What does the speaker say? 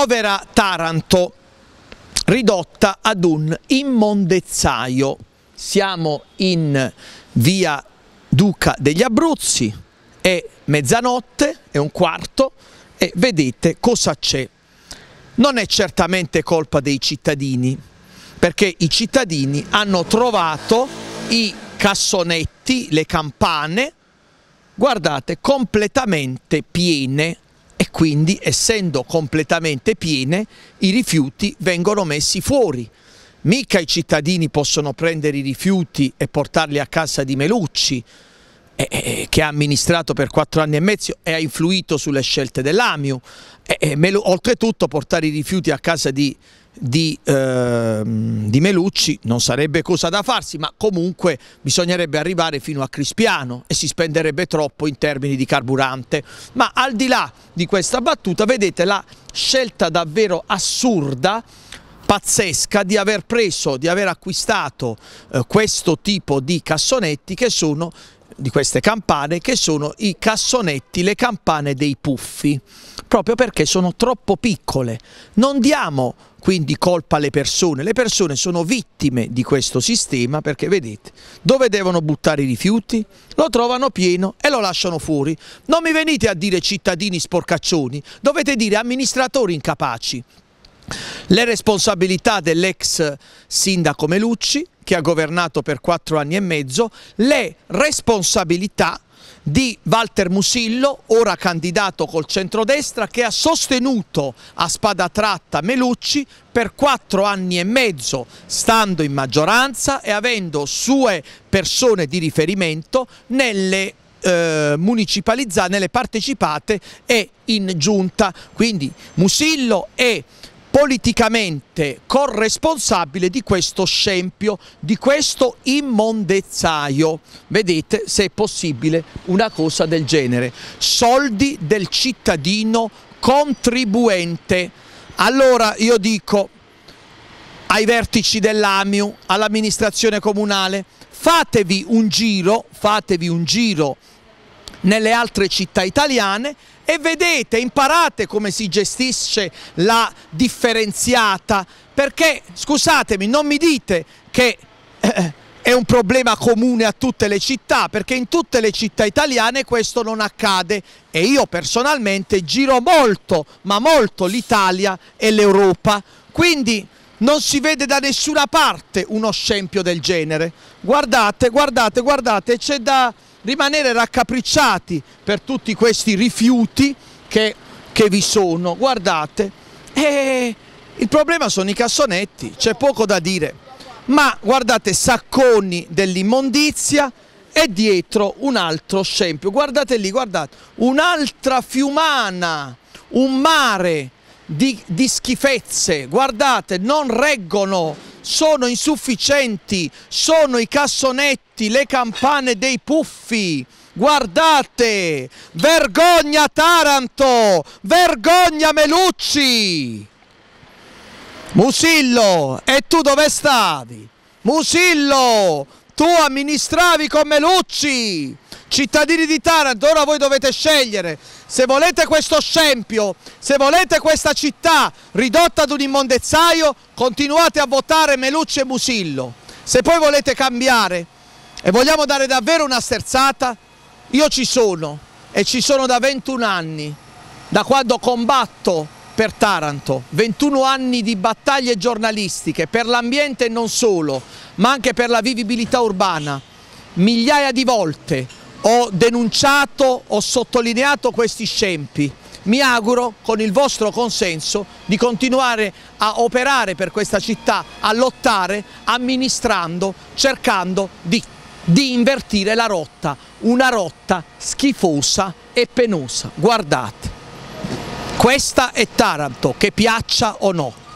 povera Taranto ridotta ad un immondezzaio. Siamo in via Duca degli Abruzzi, è mezzanotte, è un quarto e vedete cosa c'è. Non è certamente colpa dei cittadini, perché i cittadini hanno trovato i cassonetti, le campane, guardate, completamente piene e quindi essendo completamente piene i rifiuti vengono messi fuori. Mica i cittadini possono prendere i rifiuti e portarli a casa di Melucci, eh, eh, eh, che ha amministrato per quattro anni e mezzo e ha influito sulle scelte dell'AMIU. oltretutto portare i rifiuti a casa di di, eh, di, Melucci non sarebbe cosa da farsi, ma comunque bisognerebbe arrivare fino a Crispiano e si spenderebbe troppo in termini di carburante. Ma al di là di questa battuta, vedete la scelta davvero assurda pazzesca di aver preso, di aver acquistato eh, questo tipo di cassonetti che sono di queste campane che sono i cassonetti, le campane dei puffi, proprio perché sono troppo piccole. Non diamo quindi colpa alle persone, le persone sono vittime di questo sistema perché vedete dove devono buttare i rifiuti? Lo trovano pieno e lo lasciano fuori. Non mi venite a dire cittadini sporcaccioni, dovete dire amministratori incapaci. Le responsabilità dell'ex sindaco Melucci, che ha governato per quattro anni e mezzo, le responsabilità di Walter Musillo, ora candidato col centrodestra, che ha sostenuto a spada tratta Melucci per quattro anni e mezzo, stando in maggioranza e avendo sue persone di riferimento nelle eh, municipalizzate, nelle partecipate e in giunta. Quindi Musillo e politicamente corresponsabile di questo scempio, di questo immondezzaio. Vedete se è possibile una cosa del genere. Soldi del cittadino contribuente. Allora io dico ai vertici dell'AMIU, all'amministrazione comunale, fatevi un giro, fatevi un giro nelle altre città italiane e vedete, imparate come si gestisce la differenziata, perché scusatemi, non mi dite che eh, è un problema comune a tutte le città, perché in tutte le città italiane questo non accade e io personalmente giro molto, ma molto l'Italia e l'Europa, quindi non si vede da nessuna parte uno scempio del genere. Guardate, guardate, guardate, c'è da rimanere raccapricciati per tutti questi rifiuti che, che vi sono. Guardate, e eh, il problema sono i cassonetti, c'è poco da dire, ma guardate sacconi dell'immondizia e dietro un altro scempio. Guardate lì, guardate, un'altra fiumana, un mare di, di schifezze, guardate, non reggono sono insufficienti, sono i cassonetti, le campane dei puffi. Guardate, vergogna Taranto, vergogna Melucci. Musillo, e tu dove stavi? Musillo, tu amministravi con Melucci cittadini di Taranto ora voi dovete scegliere se volete questo scempio se volete questa città ridotta ad un immondezzaio continuate a votare Melucci e Musillo se poi volete cambiare e vogliamo dare davvero una sterzata io ci sono e ci sono da 21 anni da quando combatto per Taranto, 21 anni di battaglie giornalistiche per l'ambiente e non solo, ma anche per la vivibilità urbana. Migliaia di volte ho denunciato, ho sottolineato questi scempi. Mi auguro, con il vostro consenso, di continuare a operare per questa città, a lottare, amministrando, cercando di, di invertire la rotta, una rotta schifosa e penosa. Guardate. Questa è Taranto, che piaccia o no.